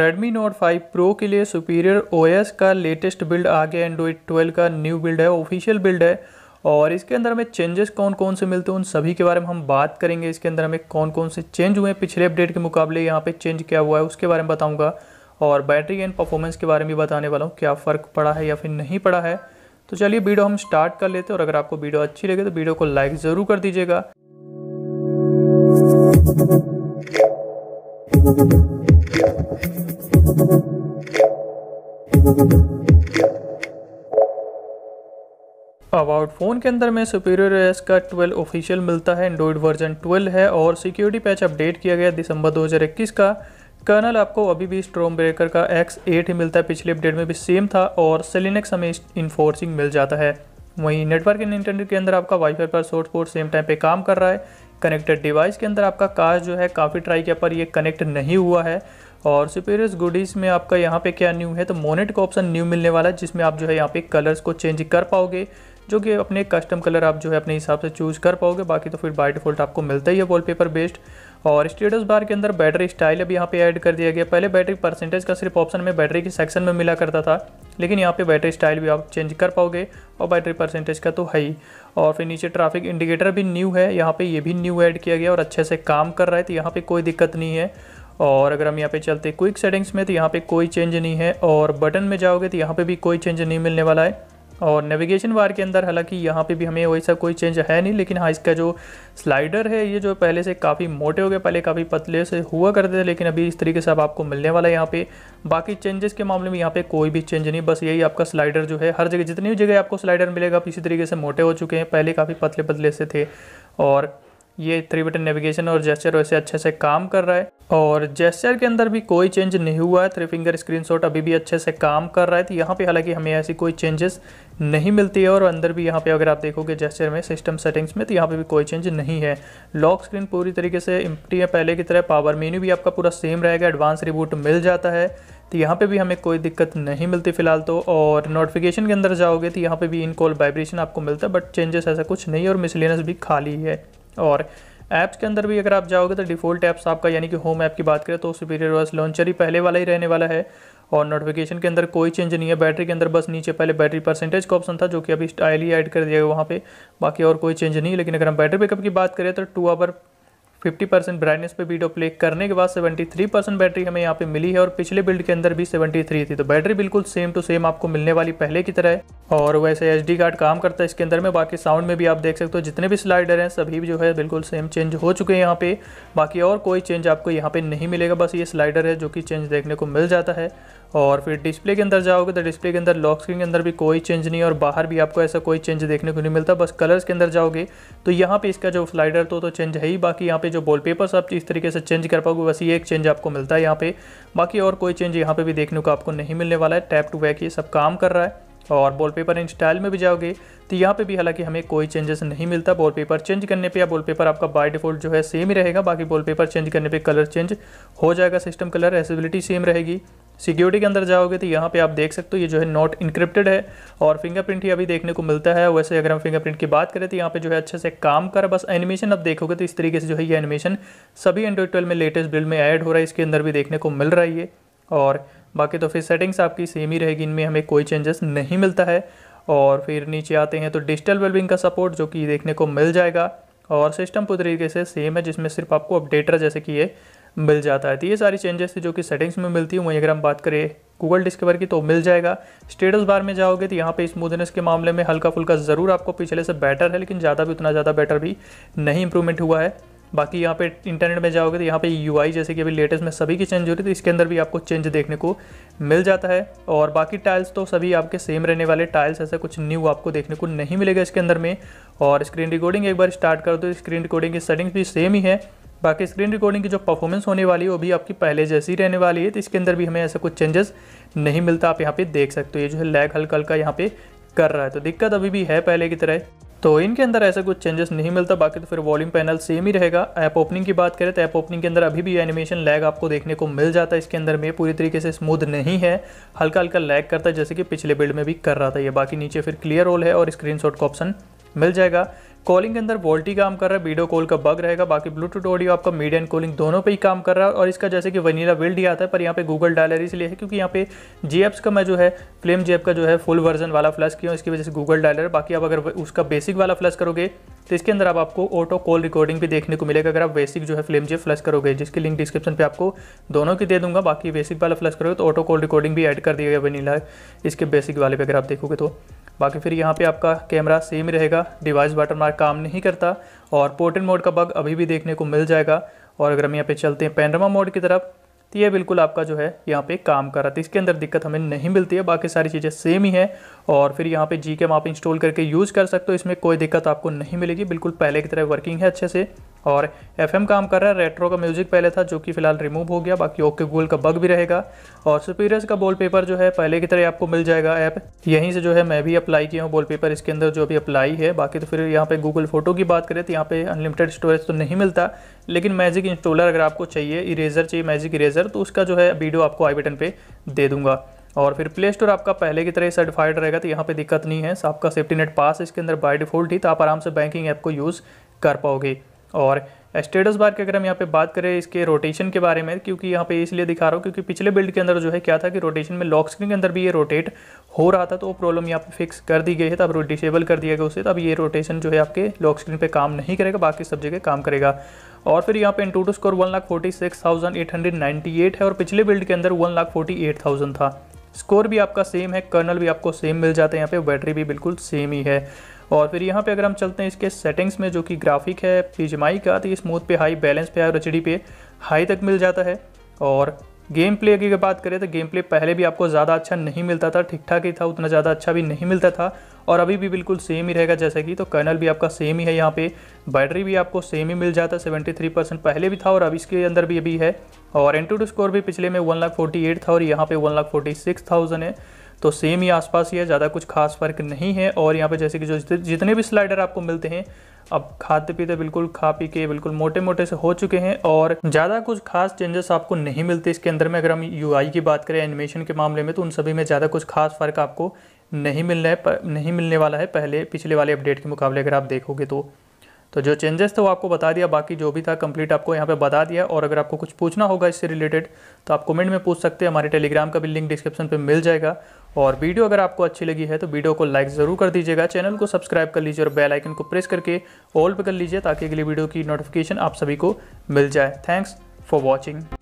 Redmi note 5 pro के लिए superior OS का लेटेस्ट बिल्ड आ गया एंड्रॉइड 12 का न्यू बिल्ड है ऑफिशियल बिल्ड है और इसके अंदर हमें चेंजेस कौन कौन से मिलते हैं उन सभी के बारे में हम बात करेंगे इसके अंदर हमें कौन कौन से चेंज हुए हैं पिछले अपडेट के मुकाबले यहाँ पे चेंज क्या हुआ है उसके बारे में बताऊँगा और बैटरी एंड परफॉर्मेंस के बारे में भी बताने वाला हूँ क्या फ़र्क पड़ा है या फिर नहीं पड़ा है तो चलिए वीडियो हम स्टार्ट कर लेते हैं और अगर आपको वीडियो अच्छी लगे तो वीडियो को लाइक ज़रूर कर दीजिएगा अबाउट फ़ोन के अंदर में सुपीरियर एस का 12 ऑफिशियल मिलता है एंड्रॉइड वर्जन 12 है और सिक्योरिटी पैच अपडेट किया गया दिसंबर 2021 का कर्नल आपको अभी भी स्ट्रॉम ब्रेकर का एक्स एट ही मिलता है पिछले अपडेट में भी सेम था और सेलिनक्स हमें इन्फोर्सिंग मिल जाता है वहीं नेटवर्क एंड इंटरनेट के अंदर आपका वाईफाई पर सोर्स पोर्ट सेम टाइम पे काम कर रहा है कनेक्टेड डिवाइस के अंदर आपका कार जो है काफ़ी ट्राई किया पर ये कनेक्ट नहीं हुआ है और सुपेरियस गुडीज़ में आपका यहाँ पे क्या न्यू है तो मोनेट का ऑप्शन न्यू मिलने वाला है जिसमें आप जो है यहाँ पे कलर्स को चेंज कर पाओगे जो कि अपने कस्टम कलर आप जो है अपने हिसाब से चूज़ कर पाओगे बाकी तो फिर बाय डिफ़ॉल्ट आपको मिलता ही है वॉलपेपर बेस्ड और स्टेटस बार के अंदर बैटरी स्टाइल अभी यहाँ पे ऐड कर दिया गया पहले बैटरी परसेंटेज का सिर्फ ऑप्शन में बैटरी के सेक्शन में मिला करता था लेकिन यहाँ पे बैटरी स्टाइल भी आप चेंज कर पाओगे और बैटरी परसेंटेज का तो है ही और फिर नीचे ट्रैफिक इंडिकेटर भी न्यू है यहाँ पे ये भी न्यू ऐड किया गया और अच्छे से काम कर रहा है तो यहाँ पर कोई दिक्कत नहीं है और अगर हम यहाँ पे चलते क्विक सेटिंग्स में तो यहाँ पे कोई चेंज नहीं है और बटन में जाओगे तो यहाँ पे भी कोई चेंज नहीं मिलने वाला है और नेविगेशन बार के अंदर हालांकि यहाँ पे भी हमें वैसा कोई चेंज है नहीं लेकिन हाँ इसका जो स्लाइडर है ये जो पहले से काफ़ी मोटे हो गए पहले काफ़ी पतले से हुआ करते थे लेकिन अभी इस तरीके से अब आपको मिलने वाला है यहाँ पे बाकी चेंजेस के मामले में यहाँ पे कोई भी चेंज नहीं बस यही आपका स्लाइडर जो है हर जगह जितनी भी जगह आपको स्लाइडर मिलेगा आप इसी तरीके से मोटे हो चुके हैं पहले काफ़ी पतले पतले से थे और ये थ्री बटन नेविगेशन और जेस्चर वैसे अच्छे से काम कर रहा है और जेस्चर के अंदर भी कोई चेंज नहीं हुआ है थ्री फिंगर स्क्रीनशॉट अभी भी अच्छे से काम कर रहा है तो यहाँ पे हालांकि हमें ऐसी कोई चेंजेस नहीं मिलती है और अंदर भी यहाँ पे अगर आप देखोगे जेस्चर में सिस्टम सेटिंग्स में तो यहाँ पे भी कोई चेंज नहीं है लॉक स्क्रीन पूरी तरीके से इम्पटी है पहले की तरह पावर मेन्यू भी आपका पूरा सेम रहेगा एडवांस रिबूट मिल जाता है तो यहाँ पे भी हमें कोई दिक्कत नहीं मिलती फिलहाल तो और नोटिफिकेशन के अंदर जाओगे तो यहाँ पे भी इन कॉल वाइब्रेशन आपको मिलता है बट चेंजेस ऐसा कुछ नहीं और मिसलेनस भी खाली है और ऐप्स के अंदर भी अगर आप जाओगे तो डिफ़ॉल्ट ऐप्स आपका यानी कि होम ऐप की बात करें तो सुपीरियर वॉस लॉन्चर ही पहले वाला ही रहने वाला है और नोटिफिकेशन के अंदर कोई चेंज नहीं है बैटरी के अंदर बस नीचे पहले बैटरी परसेंटेज का ऑप्शन था जो कि अभी स्टाइल ही ऐड कर दिया गया वहाँ पे बाकी और कोई चेंज नहीं लेकिन अगर हम बैटरी बैकअप की बात करें तो टू आवर 50 परसेंट ब्राइटनेस पे वीडियो प्ले करने के बाद 73 परसेंट बैटरी हमें यहाँ पे मिली है और पिछले बिल्ड के अंदर भी 73 थी तो बैटरी बिल्कुल सेम टू सेम आपको मिलने वाली पहले की तरह है और वैसे एच कार्ड काम करता है इसके अंदर में बाकी साउंड में भी आप देख सकते हो जितने भी स्लाइडर हैं सभी जो है बिल्कुल सेम चेंज हो चुके हैं यहाँ पे बाकी और कोई चेंज आपको यहाँ पे नहीं मिलेगा बस ये स्लाइडर है जो कि चेंज देखने को मिल जाता है और फिर डिस्प्ले के अंदर जाओगे तो डिस्प्ले के अंदर लॉक स्क्रीन के अंदर भी कोई चेंज नहीं और बाहर भी आपको ऐसा कोई चेंज देखने को नहीं मिलता बस कलर्स के अंदर जाओगे तो यहाँ पे इसका जो स्लाइडर तो तो चेंज है ही बाकी यहाँ पे जो बॉल पेपर्स आप इस तरीके से चेंज कर पाओगे बस ये एक चेंज आपको मिलता है यहाँ पे बाकी और कोई चेंज यहाँ पे भी देखने को आपको नहीं मिलने वाला है टैप टू बैक ये सब काम कर रहा है और पेपर इन स्टाइल में भी जाओगे तो यहाँ पे भी हालांकि हमें कोई चेंजेस नहीं मिलता पेपर चेंज करने पे या पेपर आपका बाय डिफ़ॉल्ट जो है सेम ही रहेगा बाकी पेपर चेंज करने पे कलर चेंज हो जाएगा सिस्टम कलर एसेबिलिटी सेम रहेगी सिक्योरिटी के अंदर जाओगे तो यहाँ पे आप देख सकते हो ये जो है नॉट इंक्रिप्टेड है और फिंगरप्रिंट ही अभी देखने को मिलता है वैसे अगर हम फिंगरप्रिंट की बात करें तो यहाँ पे जो है अच्छे से काम कर बस एनिमेशन आप देखोगे तो इस तरीके से जो है ये एनिमेशन सभी एंड्रॉइड ट्वेल्व में लेटेस्ट बिल्ड में ऐड हो रहा है इसके अंदर भी देखने को मिल रहा है ये और बाकी तो फिर सेटिंग्स आपकी सेम ही रहेगी इनमें हमें कोई चेंजेस नहीं मिलता है और फिर नीचे आते हैं तो डिजिटल वेलबिंग का सपोर्ट जो कि देखने को मिल जाएगा और सिस्टम पूरी तरीके से सेम है जिसमें सिर्फ आपको अपडेटर जैसे कि ये मिल जाता है तो ये सारी चेंजेस जो कि सेटिंग्स में मिलती है वहीं अगर हम बात करें गूगल डिस्कवर की तो मिल जाएगा स्टेटस बार में जाओगे तो यहाँ पे स्मूथनेस के मामले में हल्का फुल्का ज़रूर आपको पिछले से बेटर है लेकिन ज़्यादा भी उतना ज़्यादा बेटर भी नहीं इंप्रूवमेंट हुआ है बाकी यहाँ पे इंटरनेट में जाओगे तो यहाँ पे यू जैसे कि अभी लेटेस्ट में सभी की चेंज हो रही है तो इसके अंदर भी आपको चेंज देखने को मिल जाता है और बाकी टाइल्स तो सभी आपके सेम रहने वाले टाइल्स ऐसा कुछ न्यू आपको देखने को नहीं मिलेगा इसके अंदर में और स्क्रीन रिकॉर्डिंग एक बार स्टार्ट कर दो स्क्रीन रिकॉर्डिंग की सेटिंग्स भी सेम ही है बाकी स्क्रीन रिकॉर्डिंग की जो परफॉर्मेंस होने वाली है वो भी आपकी पहले जैसी रहने वाली है तो इसके अंदर भी हमें ऐसा कुछ चेंजेस नहीं मिलता आप यहाँ पे देख सकते हो ये जो है लैग हल्का हल्का यहाँ पे कर रहा है तो दिक्कत अभी भी है पहले की तरह तो इनके अंदर ऐसा कुछ चेंजेस नहीं मिलता बाकी तो फिर वॉल्यूम पैनल सेम ही रहेगा ऐप ओपनिंग की बात करें तो ऐप ओपनिंग के अंदर अभी भी एनिमेशन लैग आपको देखने को मिल जाता है इसके अंदर में पूरी तरीके से स्मूथ नहीं है हल्का हल्का लैग करता है जैसे कि पिछले बिल्ड में भी कर रहा था ये बाकी नीचे फिर क्लियर रोल है और स्क्रीन का ऑप्शन मिल जाएगा कॉलिंग के अंदर वोल्टी काम कर रहा है वीडियो कॉल का बग रहेगा बाकी ब्लूटूथ ऑडियो आपका मीड एंड कॉलिंग दोनों पे ही काम कर रहा है और इसका जैसे कि वनीला बिल्ड ही आता है पर यहाँ पे गूगल डायलर इसलिए है क्योंकि यहाँ पे जी का मैं जो है फ्लेम जी का जो है फुल वर्जन वाला फ्लस किया इसकी वजह से गूगल डायलर बाकी आप अगर उसका बेसिक वाला फ्लस करोगे तो इसके अंदर आप आपको ऑटो कॉल रिकॉर्डिंग भी देखने को मिलेगा अगर आप बेसिक जो है फ्लेम जी फ्लस करोगे जिसकी लिंक डिस्क्रिप्शन पे आपको दोनों की दे दूंगा बाकी बेसिक वाला फ्लस करोगे तो ऑटो कॉल रिकॉर्डिंग भी ऐड कर दिया गया वनीला इसके बेसिक वाले पे अगर आप देखोगे तो बाकी फिर यहाँ पे आपका कैमरा सेम ही रहेगा डिवाइस वाटरमार्क काम नहीं करता और पोर्टेंट मोड का बग अभी भी देखने को मिल जाएगा और अगर हम यहाँ पे चलते हैं पेनरमा मोड की तरफ तो ये बिल्कुल आपका जो है यहाँ पे काम कर रहा था इसके अंदर दिक्कत हमें नहीं मिलती है बाकी सारी चीज़ें सेम ही है और फिर यहाँ पे जी आप इंस्टॉल करके यूज़ कर सकते हो इसमें कोई दिक्कत आपको नहीं मिलेगी बिल्कुल पहले की तरह वर्किंग है अच्छे से और एफएम काम कर रहा है रेट्रो का म्यूजिक पहले था जो कि फिलहाल रिमूव हो गया बाकी ओके गूगल का बग भी रहेगा और सुपीरियर्स का बॉल पेपर जो है पहले की तरह आपको मिल जाएगा ऐप यहीं से जो है मैं भी अप्लाई किया हूँ बॉल पेपर इसके अंदर जो भी अप्लाई है बाकी तो फिर यहाँ पे गूगल फोटो की बात करें तो यहाँ पे अनलिमिटेड स्टोरेज तो नहीं मिलता लेकिन मैजिक इंस्टॉलर अगर आपको चाहिए इरेजर चाहिए मैजिक इरेजर तो उसका जो है वीडियो आपको आई बटन पर दे दूंगा और फिर प्ले स्टोर आपका पहले की तरह सर्टिफाइड रहेगा तो यहाँ पे दिक्कत नहीं है आपका सेफ्टी नेट पास इसके अंदर बाय डिफॉल्ट ही तो आप आराम से बैंकिंग ऐप को यूज़ कर पाओगे और स्टेटस बार की अगर हम यहाँ पे बात करें इसके रोटेशन के बारे में क्योंकि यहाँ पे इसलिए दिखा रहा हूँ क्योंकि पिछले बिल्ड के अंदर जो है क्या था कि रोटेशन में लॉक स्क्रीन के अंदर भी ये रोटेट हो रहा था तो वो प्रॉब्लम यहाँ पे फिक्स कर दी गई है तो अब डिसेबल कर दिया गया उसे तो अब ये रोटेशन जो है आपके लॉक स्क्रीन पर काम नहीं करेगा बाकी सब जगह काम करेगा और फिर यहाँ पे AnTuTu score one lakh forty six thousand eight hundred ninety eight है और पिछले बिल्ड के अंदर one lakh forty eight thousand था स्कोर भी आपका सेम है कर्नल भी आपको सेम मिल जाता है यहाँ पे बैटरी भी बिल्कुल सेम ही है और फिर यहाँ पे अगर हम चलते हैं इसके सेटिंग्स में जो कि ग्राफिक है पी का तो ये स्मूथ पे हाई बैलेंस पे और एच पे हाई तक मिल जाता है और गेम प्ले की बात करें तो गेम प्ले पहले भी आपको ज़्यादा अच्छा नहीं मिलता था ठीक ठाक ही था उतना ज़्यादा अच्छा भी नहीं मिलता था और अभी भी बिल्कुल सेम ही रहेगा जैसे कि तो कर्नल भी आपका सेम ही है यहाँ पे बैटरी भी आपको सेम ही मिल जाता है सेवेंटी थ्री परसेंट पहले भी था और अब इसके अंदर भी अभी है और एंटूड स्कोर भी पिछले में वन लाख फोर्टी एट था और यहाँ पर one lakh forty six thousand है तो सेम ही आसपास ही है ज़्यादा कुछ खास फर्क नहीं है और यहाँ पे जैसे कि जो जितने भी स्लाइडर आपको मिलते हैं अब खाते पीते बिल्कुल खा पी के बिल्कुल मोटे मोटे से हो चुके हैं और ज़्यादा कुछ खास चेंजेस आपको नहीं मिलते इसके अंदर में अगर हम यू की बात करें एनिमेशन के मामले में तो उन सभी में ज़्यादा कुछ खास फर्क आपको नहीं मिलना है नहीं मिलने वाला है पहले पिछले वाले अपडेट के मुकाबले अगर आप देखोगे तो तो जो चेंजेस थे वो आपको बता दिया बाकी जो भी था कंप्लीट आपको यहाँ पे बता दिया और अगर आपको कुछ पूछना होगा इससे रिलेटेड तो आप कमेंट में पूछ सकते हैं हमारे टेलीग्राम का भी लिंक डिस्क्रिप्शन पे मिल जाएगा और वीडियो अगर आपको अच्छी लगी है तो वीडियो को लाइक ज़रूर कर दीजिएगा चैनल को सब्सक्राइब कर लीजिए और बेल आइकन को प्रेस करके ऑल पे कर लीजिए ताकि अगली वीडियो की नोटिफिकेशन आप सभी को मिल जाए थैंक्स फॉर वॉचिंग